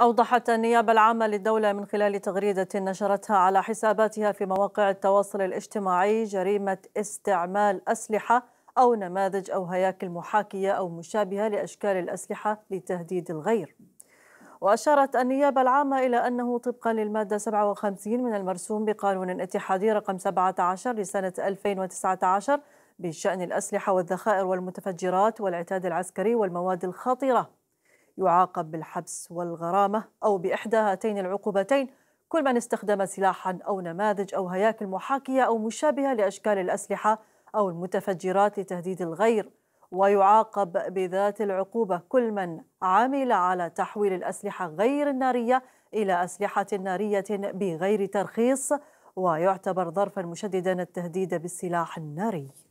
أوضحت النيابة العامة للدولة من خلال تغريدة نشرتها على حساباتها في مواقع التواصل الاجتماعي جريمة استعمال أسلحة أو نماذج أو هياكل محاكية أو مشابهة لأشكال الأسلحة لتهديد الغير وأشارت النيابة العامة إلى أنه طبقا للمادة 57 من المرسوم بقانون اتحادي رقم 17 لسنة 2019 بشأن الأسلحة والذخائر والمتفجرات والعتاد العسكري والمواد الخطيرة يعاقب بالحبس والغرامة أو بإحدى هاتين العقوبتين كل من استخدم سلاحا أو نماذج أو هياكل محاكية أو مشابهة لأشكال الأسلحة أو المتفجرات لتهديد الغير ويعاقب بذات العقوبة كل من عمل على تحويل الأسلحة غير النارية إلى أسلحة نارية بغير ترخيص ويعتبر ظرفا مشددا التهديد بالسلاح الناري